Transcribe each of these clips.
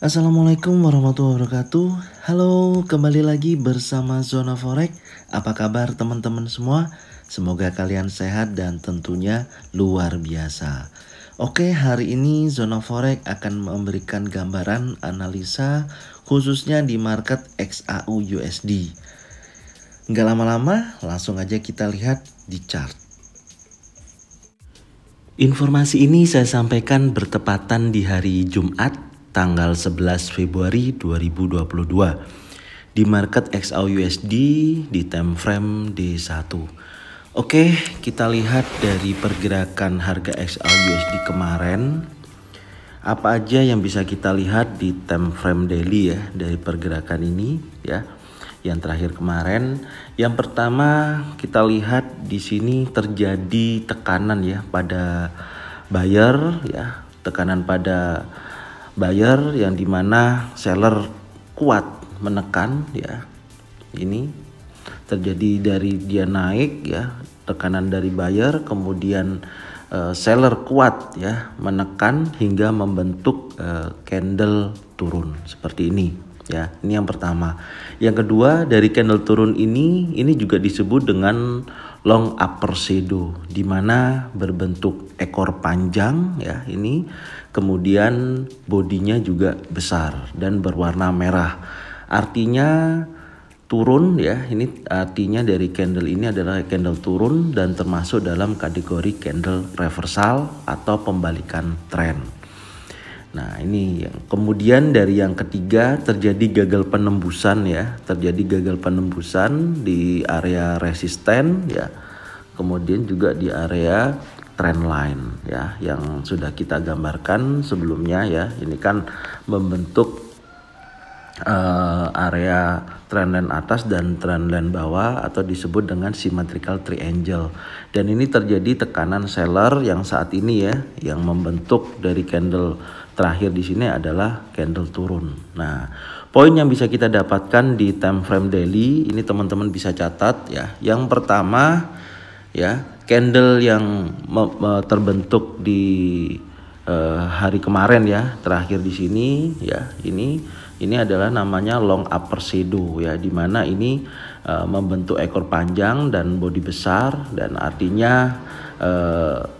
Assalamualaikum warahmatullahi wabarakatuh. Halo, kembali lagi bersama Zona Forex. Apa kabar teman-teman semua? Semoga kalian sehat dan tentunya luar biasa. Oke, hari ini Zona Forex akan memberikan gambaran analisa khususnya di market XAU USD. Nggak lama-lama, langsung aja kita lihat di chart. Informasi ini saya sampaikan bertepatan di hari Jumat tanggal 11 Februari 2022 di market XAUUSD di time frame D1. Oke, kita lihat dari pergerakan harga XAUUSD kemarin apa aja yang bisa kita lihat di time frame daily ya dari pergerakan ini ya yang terakhir kemarin. Yang pertama kita lihat di sini terjadi tekanan ya pada buyer ya, tekanan pada buyer yang dimana seller kuat menekan ya ini terjadi dari dia naik ya tekanan dari buyer kemudian uh, seller kuat ya menekan hingga membentuk uh, candle turun seperti ini ya ini yang pertama yang kedua dari candle turun ini ini juga disebut dengan long upper shadow di mana berbentuk ekor panjang ya ini kemudian bodinya juga besar dan berwarna merah artinya turun ya ini artinya dari candle ini adalah candle turun dan termasuk dalam kategori candle reversal atau pembalikan trend Nah, ini yang kemudian dari yang ketiga terjadi gagal penembusan ya, terjadi gagal penembusan di area resisten ya. Kemudian juga di area trendline ya yang sudah kita gambarkan sebelumnya ya. Ini kan membentuk uh, area trendline atas dan trendline bawah atau disebut dengan symmetrical triangle. Dan ini terjadi tekanan seller yang saat ini ya yang membentuk dari candle terakhir di sini adalah candle turun. Nah, poin yang bisa kita dapatkan di time frame daily ini teman-teman bisa catat ya. Yang pertama ya, candle yang terbentuk di uh, hari kemarin ya, terakhir di sini ya. Ini ini adalah namanya long upper shadow ya, di mana ini uh, membentuk ekor panjang dan body besar dan artinya uh,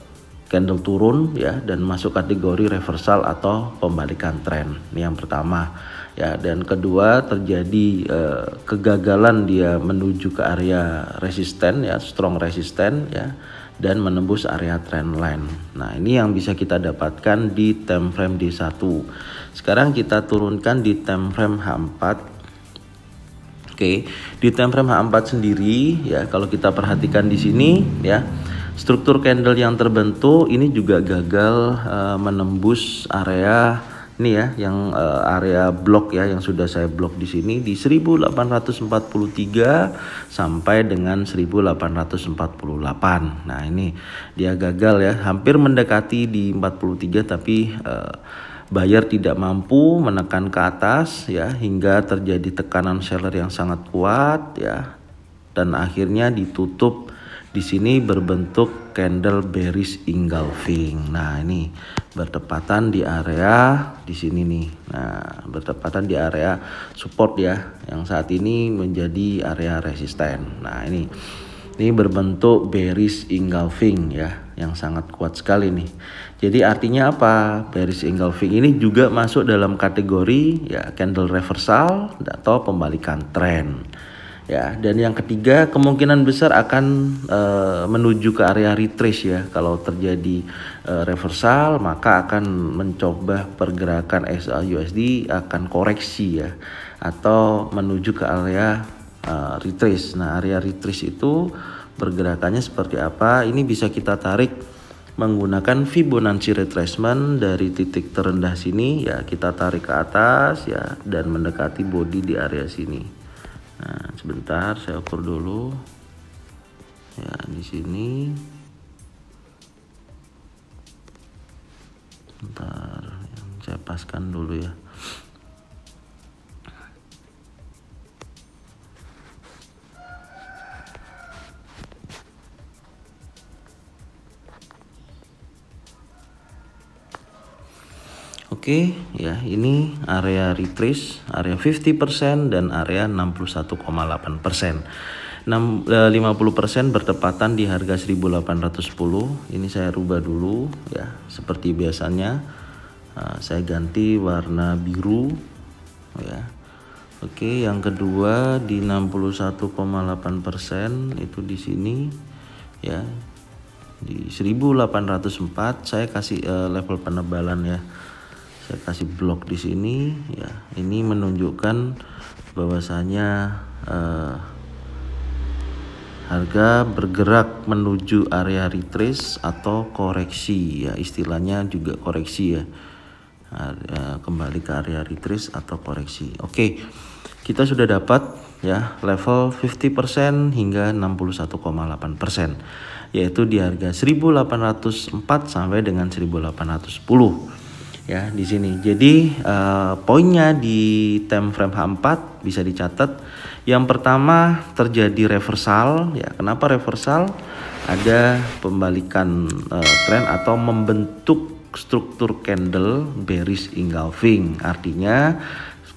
candle turun ya dan masuk kategori reversal atau pembalikan tren. Ini yang pertama ya dan kedua terjadi eh, kegagalan dia menuju ke area resisten ya strong resisten ya dan menembus area trend line. Nah, ini yang bisa kita dapatkan di time frame D1. Sekarang kita turunkan di time frame H4 Oke, di time frame H4 sendiri ya kalau kita perhatikan di sini ya struktur candle yang terbentuk ini juga gagal uh, menembus area ini ya yang uh, area blok ya yang sudah saya blok di sini di 1843 sampai dengan 1848. Nah, ini dia gagal ya, hampir mendekati di 43 tapi uh, eh, Bayar tidak mampu menekan ke atas ya hingga terjadi tekanan seller yang sangat kuat ya dan akhirnya ditutup di sini berbentuk candle bearish engulfing. Nah, ini bertepatan di area di sini nih. Nah, bertepatan di area support ya yang saat ini menjadi area resisten. Nah, ini ini berbentuk bearish engulfing ya yang sangat kuat sekali nih. Jadi artinya apa? Bearish engulfing ini juga masuk dalam kategori ya candle reversal atau pembalikan trend ya dan yang ketiga kemungkinan besar akan uh, menuju ke area retrace ya kalau terjadi uh, reversal maka akan mencoba pergerakan SLUSD akan koreksi ya atau menuju ke area uh, eh, retrace nah area retrace itu pergerakannya seperti apa ini bisa kita tarik menggunakan Fibonacci retracement dari titik terendah sini ya kita tarik ke atas ya dan mendekati body di area sini Nah, sebentar saya ukur dulu. Ya, di sini. Bentar, saya paskan dulu ya. Oke, ya ini area retrace, area 50% dan area 61,8%. 50% eh, bertepatan di harga 1810. Ini saya rubah dulu ya, seperti biasanya. Eh, saya ganti warna biru ya. Oke, yang kedua di 61,8% itu di sini ya. Di 1804 saya kasih eh, level penebalan ya saya kasih blok di sini ya ini menunjukkan bahwasanya eh, harga bergerak menuju area retrace atau koreksi ya istilahnya juga koreksi ya eh, kembali ke area retrace atau koreksi. Oke, okay. kita sudah dapat ya level 50% hingga 61,8% yaitu di harga 1804 sampai dengan 1810 ya di sini. Jadi uh, poinnya di time frame H4 bisa dicatat. Yang pertama terjadi reversal ya. Kenapa reversal? Ada pembalikan uh, tren atau membentuk struktur candle bearish engulfing. Artinya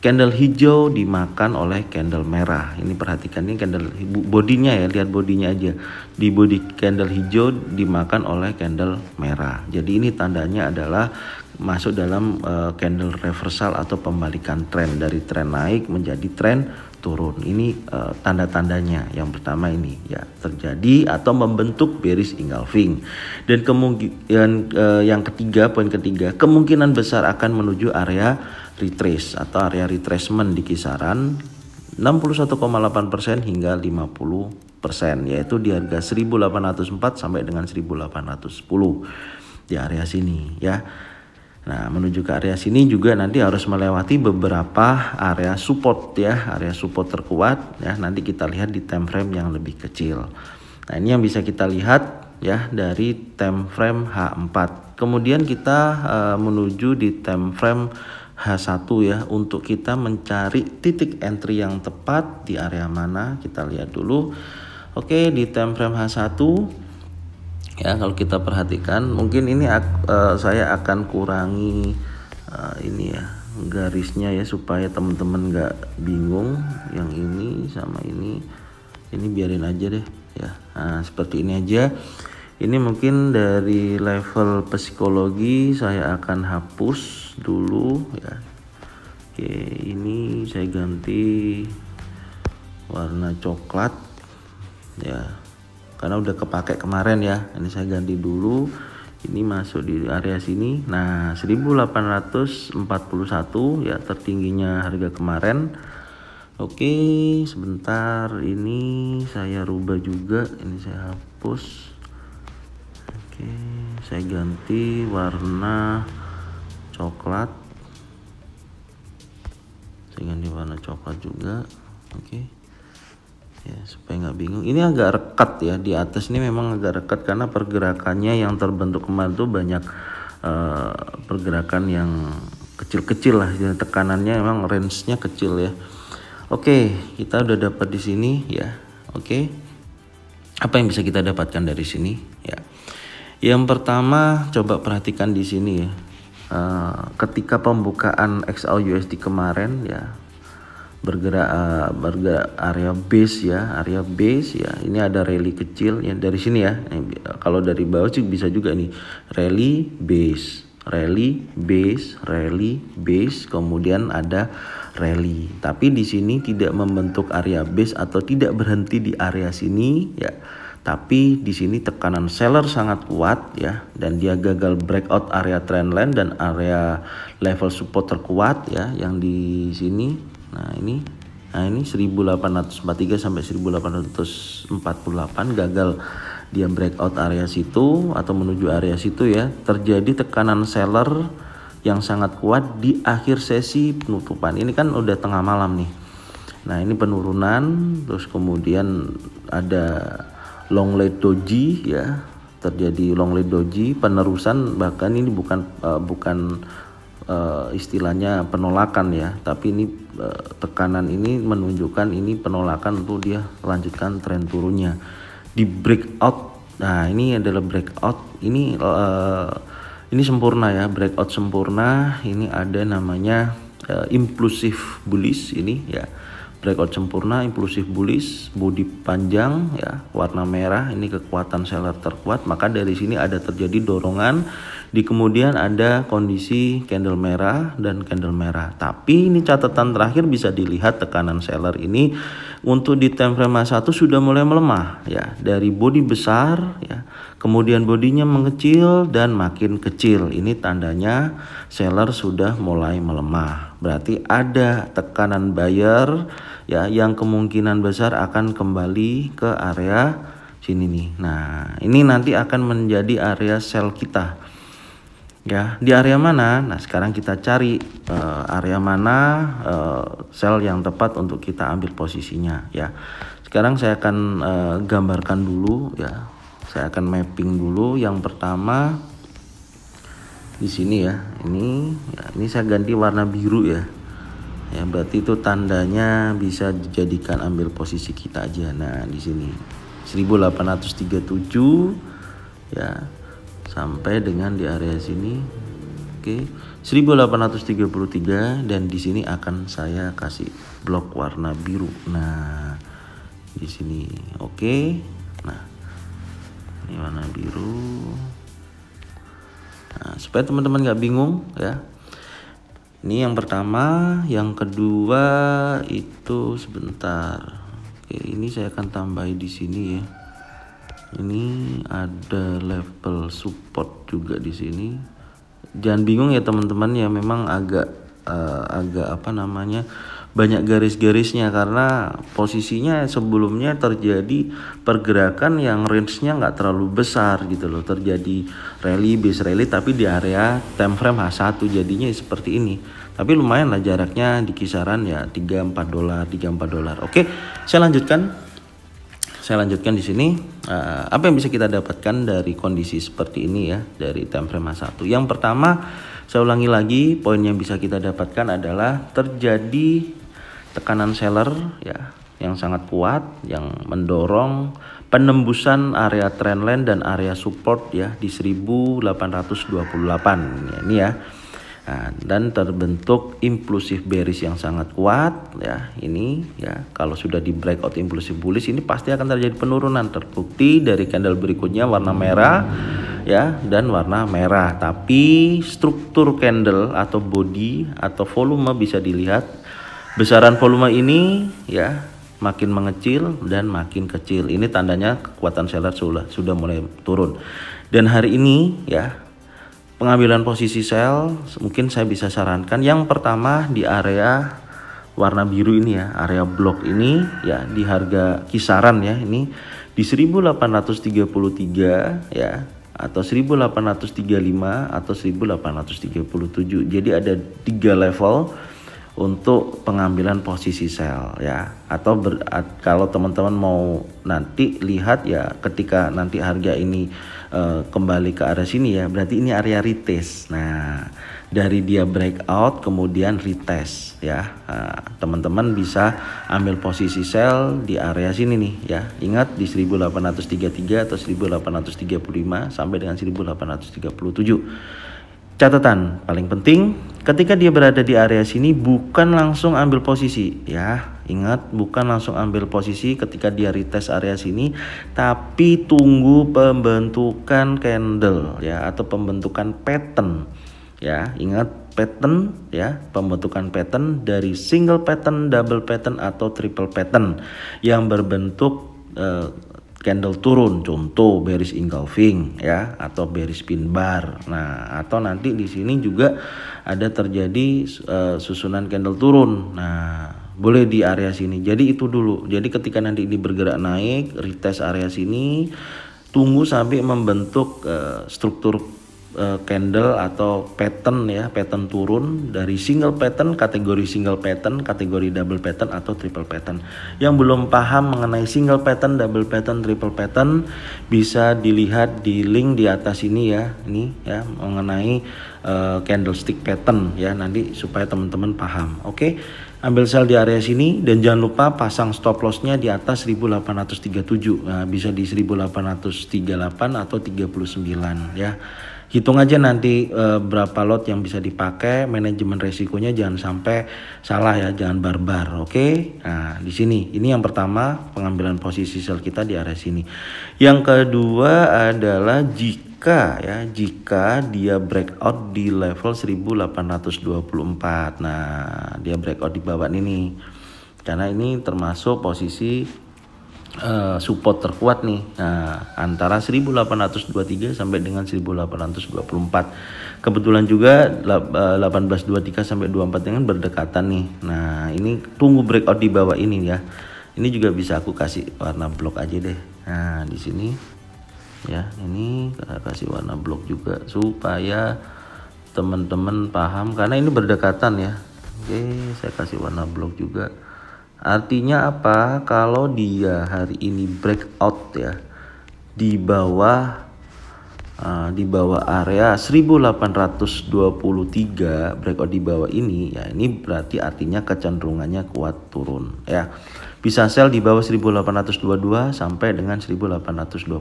candle hijau dimakan oleh candle merah. Ini perhatikan ini candle bodinya ya, lihat bodinya aja. Di body candle hijau dimakan oleh candle merah. Jadi ini tandanya adalah masuk dalam uh, candle reversal atau pembalikan tren dari tren naik menjadi tren turun. Ini uh, tanda-tandanya. Yang pertama ini ya terjadi atau membentuk bearish engulfing. Dan kemungkinan uh, eh, yang ketiga poin ketiga kemungkinan besar akan menuju area retrace atau area retracement di kisaran 61,8% hingga 50% yaitu di harga 1804 sampai dengan 1810 di area sini ya. Nah, menuju ke area sini juga nanti harus melewati beberapa area support ya, area support terkuat ya. Nanti kita lihat di time frame yang lebih kecil. Nah, ini yang bisa kita lihat ya dari time frame H4. Kemudian kita uh, menuju di time frame H1 ya untuk kita mencari titik entry yang tepat di area mana kita lihat dulu. Oke, di time frame H1 ya kalau kita perhatikan mungkin ini uh, saya akan kurangi uh, ini ya garisnya ya supaya teman-teman nggak bingung yang ini sama ini ini biarin aja deh ya nah, seperti ini aja ini mungkin dari level psikologi saya akan hapus dulu ya oke ini saya ganti warna coklat ya karena udah kepake kemarin ya ini saya ganti dulu ini masuk di area sini nah 1841 ya tertingginya harga kemarin oke sebentar ini saya rubah juga ini saya hapus oke saya ganti warna coklat saya ganti warna coklat juga oke ya supaya nggak bingung ini agak rekat ya di atas ini memang agak rekat karena pergerakannya yang terbentuk kemarin tuh banyak uh, pergerakan yang kecil-kecil lah jadi tekanannya memang range-nya kecil ya oke kita udah dapat di sini ya oke apa yang bisa kita dapatkan dari sini ya yang pertama coba perhatikan di sini ya eh, ketika pembukaan XLUSD kemarin ya bergerak uh, bergerak area base ya area base ya ini ada rally kecil yang dari sini ya kalau dari bawah sih bisa juga ini rally base rally base rally base kemudian ada rally tapi di sini tidak membentuk area base atau tidak berhenti di area sini ya tapi di sini tekanan seller sangat kuat ya dan dia gagal breakout area trendline dan area level support terkuat ya yang di sini Nah, ini nah ini 1843 sampai 1848 gagal dia breakout area situ atau menuju area situ ya. Terjadi tekanan seller yang sangat kuat di akhir sesi penutupan. Ini kan udah tengah malam nih. Nah, ini penurunan terus kemudian ada long lead doji ya terjadi long lead doji penerusan bahkan ini bukan uh, bukan uh, istilahnya penolakan ya tapi ini Eh, tekanan ini menunjukkan ini penolakan untuk dia lanjutkan tren turunnya di breakout nah ini adalah breakout ini uh, ini sempurna ya breakout sempurna ini ada namanya uh, impulsif bullish ini ya breakout sempurna impulsif bullish body panjang ya warna merah ini kekuatan seller terkuat maka dari sini ada terjadi dorongan di kemudian ada kondisi candle merah dan candle merah. Tapi ini catatan terakhir bisa dilihat tekanan seller ini untuk di time frame 1 sudah mulai melemah ya dari body besar ya kemudian bodinya mengecil dan makin kecil. Ini tandanya seller sudah mulai melemah. Berarti ada tekanan buyer ya yang kemungkinan besar akan kembali ke area sini nih. Nah, ini nanti akan menjadi area sell kita ya di area mana nah sekarang kita cari uh, area mana uh, sel yang tepat untuk kita ambil posisinya ya sekarang saya akan uh, gambarkan dulu ya saya akan mapping dulu yang pertama di sini ya ini ya, ini saya ganti warna biru ya ya berarti itu tandanya bisa dijadikan ambil posisi kita aja nah di sini 1837 ya sampai dengan di area sini oke okay, 1833 dan di sini akan saya kasih blok warna biru nah di sini oke okay. nah ini warna biru nah supaya teman-teman nggak bingung ya ini yang pertama yang kedua itu sebentar oke ini saya akan tambahi di sini ya ini ada level support juga di sini jangan bingung ya teman-teman ya memang agak uh, agak apa namanya banyak garis-garisnya karena posisinya sebelumnya terjadi pergerakan yang range-nya nggak terlalu besar gitu loh terjadi rally base rally tapi di area time frame H1 jadinya seperti ini tapi lumayan lah jaraknya di kisaran ya 3-4 dolar 3-4 dolar oke saya lanjutkan saya lanjutkan di sini uh, apa yang bisa kita dapatkan dari kondisi seperti ini ya dari time frame 1 yang pertama saya ulangi lagi poin yang bisa kita dapatkan adalah terjadi tekanan seller ya yang sangat kuat yang mendorong penembusan area trendline dan area support ya di 1828 ya, ini ya Nah, dan terbentuk impulsif bearish yang sangat kuat ya ini ya kalau sudah di breakout impulsif bullish ini pasti akan terjadi penurunan terbukti dari candle berikutnya warna merah ya dan warna merah tapi struktur candle atau body atau volume bisa dilihat besaran volume ini ya makin mengecil dan makin kecil ini tandanya kekuatan seller sudah sudah mulai turun dan hari ini ya Pengambilan posisi sel mungkin saya bisa sarankan yang pertama di area warna biru ini ya, area blok ini ya di harga kisaran ya ini di 1833 ya atau 1835 atau 1837. Jadi ada tiga level untuk pengambilan posisi sel ya atau ber, kalau teman-teman mau nanti lihat ya ketika nanti harga ini uh, kembali ke arah sini ya berarti ini area retest nah dari dia breakout kemudian retest ya eh, teman-teman nah, bisa ambil posisi sell di area sini nih ya ingat di 1833 atau 1835 sampai dengan 1837 Catatan paling penting, ketika dia berada di area sini bukan langsung ambil posisi ya. Ingat bukan langsung ambil posisi ketika dia retest area sini, tapi tunggu pembentukan candle ya atau pembentukan pattern ya. Ingat pattern ya, pembentukan pattern dari single pattern, double pattern atau triple pattern yang berbentuk eh, candle turun contoh bearish engulfing ya atau bearish pin bar nah atau nanti di sini juga ada terjadi uh, susunan candle turun nah boleh di area sini jadi itu dulu jadi ketika nanti ini bergerak naik retest area sini tunggu sampai membentuk uh, struktur uh, candle atau pattern ya pattern turun dari single pattern kategori single pattern kategori double pattern atau triple pattern yang belum paham mengenai single pattern double pattern triple pattern bisa dilihat di link di atas ini ya ini ya mengenai uh, candlestick pattern ya nanti supaya teman-teman paham oke okay? ambil sel di area sini dan jangan lupa pasang stop lossnya di atas 1837 nah, bisa di 1838 atau 39 ya hitung aja nanti e, berapa lot yang bisa dipakai, manajemen resikonya jangan sampai salah ya, jangan barbar, oke? Okay? Nah, di sini ini yang pertama pengambilan posisi sel kita di area sini. Yang kedua adalah jika ya, jika dia breakout di level 1824. Nah, dia breakout di bawah ini Karena ini termasuk posisi Eh, support terkuat nih nah, antara 1823 sampai dengan 1824 kebetulan juga 1823 eh, sampai 24 dengan berdekatan nih nah ini tunggu breakout di bawah ini ya ini juga bisa aku kasih warna blok aja deh nah di sini ya ini kasih warna blok juga supaya teman-teman paham karena ini berdekatan ya oke saya kasih warna blok juga Artinya apa? Kalau dia hari ini breakout ya di bawah uh, di bawah area 1823 breakout di bawah ini ya ini berarti artinya kecenderungannya kuat turun ya. Bisa sell di bawah 1822 sampai dengan 1821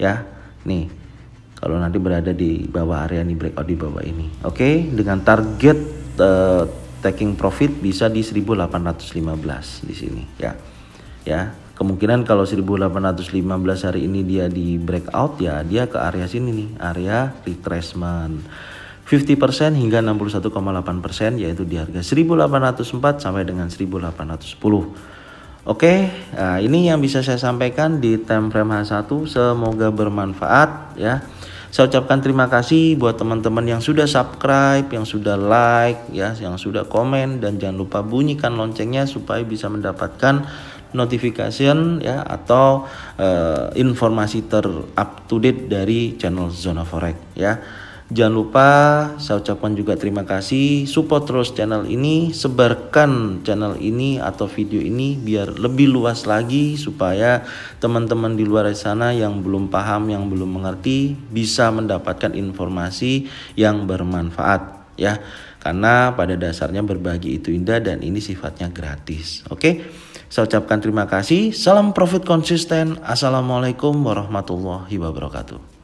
ya. Nih. Kalau nanti berada di bawah area ini breakout di bawah ini. Oke, okay? dengan target uh, taking profit bisa di 1815 di sini ya. Ya, kemungkinan kalau 1815 hari ini dia di breakout ya dia ke area sini nih, area retracement. 50% hingga 61,8% yaitu di harga 1804 sampai dengan 1810. Oke, nah ini yang bisa saya sampaikan di time frame H1. Semoga bermanfaat ya. Saya ucapkan terima kasih buat teman-teman yang sudah subscribe, yang sudah like, ya, yang sudah komen dan jangan lupa bunyikan loncengnya supaya bisa mendapatkan notifikasi ya atau uh, informasi terupdate dari channel Zona Forex ya. Jangan lupa saya ucapkan juga terima kasih support terus channel ini, sebarkan channel ini atau video ini biar lebih luas lagi supaya teman-teman di luar sana yang belum paham, yang belum mengerti bisa mendapatkan informasi yang bermanfaat ya. Karena pada dasarnya berbagi itu indah dan ini sifatnya gratis. Oke. Saya ucapkan terima kasih. Salam profit konsisten. Assalamualaikum warahmatullahi wabarakatuh.